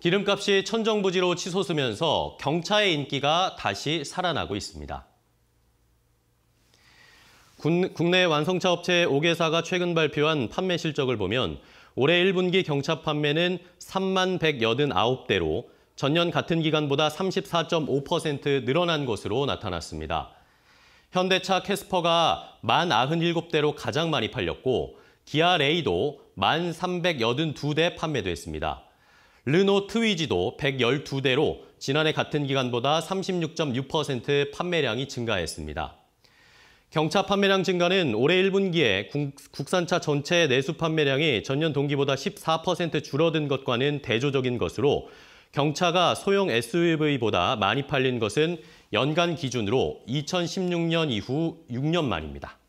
기름값이 천정부지로 치솟으면서 경차의 인기가 다시 살아나고 있습니다. 국내 완성차 업체 5개사가 최근 발표한 판매 실적을 보면 올해 1분기 경차 판매는 3만 189대로 전년 같은 기간보다 34.5% 늘어난 것으로 나타났습니다. 현대차 캐스퍼가 197대로 가장 많이 팔렸고 기아 레이도 1,382대 판매됐습니다. 르노 트위지도 112대로 지난해 같은 기간보다 36.6% 판매량이 증가했습니다. 경차 판매량 증가는 올해 1분기에 국산차 전체 내수 판매량이 전년 동기보다 14% 줄어든 것과는 대조적인 것으로 경차가 소형 SUV보다 많이 팔린 것은 연간 기준으로 2016년 이후 6년 만입니다.